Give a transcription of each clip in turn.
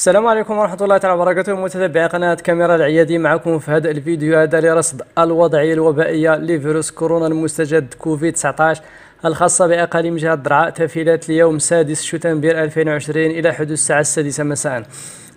السلام عليكم ورحمة الله تعالى وبركاته متابعي قناة كاميرا العيادي معكم في هذا الفيديو هذا لرصد الوضعية الوبائية لفيروس كورونا المستجد كوفيد 19 الخاصة بأقاليم جهة درعاء تفيلات اليوم 6 شتنبر 2020 إلى حدود الساعة السادسة مساء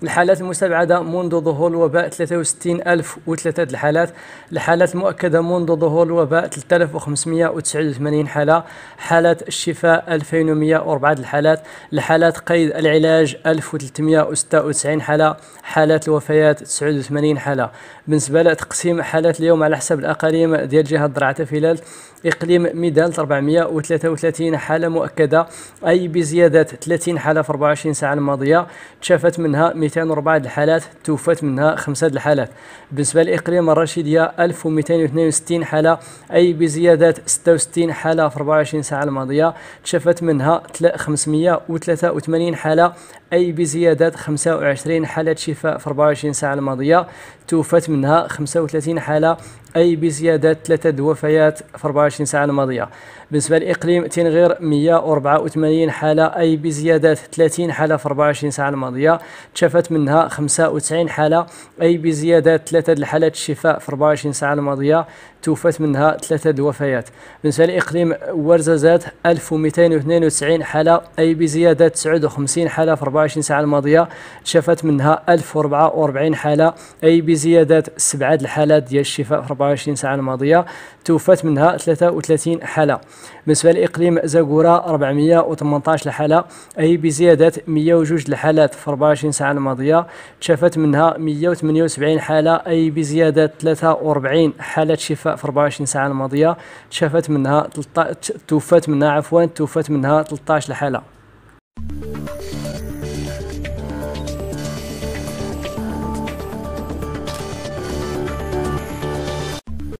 الحالات المستبعدة منذ ظهور الوباء 63003 الحالات الحالات المؤكدة منذ ظهور الوباء 3589 حالة حالات الشفاء 2104 الحالات الحالات قيد العلاج 1396 حالة حالات الوفيات 89 حالة بالنسبة لتقسيم حالات اليوم على حسب الأقاليم ديال جهة درعة فيلال إقليم ميدال 433 حالة مؤكدة أي بزيادة 30 حالة في 24 ساعة الماضية تشافت منها 204 الحالات توفت منها خمسة الحالات بالنسبة لإقليم الرشيدية 1262 حالة أي بزيادة 66 حالة في 24 ساعة الماضية تشفت منها 583 حالة أي بزيادة 25 حالة شفاء في 24 ساعة الماضية توفت منها 35 حالة أي بزيادة ثلاثة وفيات في 24 ساعة الماضية بالنسبة لإقليم تنغير 184 حالة أي بزيادة 30 حالة في 24 ساعة الماضية تشفت وفات منها 95 حالة أي بزيادة ثلاثة الحالات الشفاء في 24 ساعة الماضية توفت منها ثلاثة الوفيات بالنسبة لإقليم ورزازات 1292 حالة أي بزيادة 59 حالة في 24 ساعة الماضية شفت منها 1044 حالة أي بزيادة سبعة الحالات ديال الشفاء في 24 ساعة الماضية توفت منها 33 حالة بالنسبة لإقليم زاكورا 418 حالة أي بزيادة 102 الحالات في 24 ساعة الماضية الماضية تشافت منها 178 حالة أي بزيادة 43 حالة شفاء في 24 ساعة الماضية تشافت منها 13 توفت منها عفوا توفت منها 13 حالة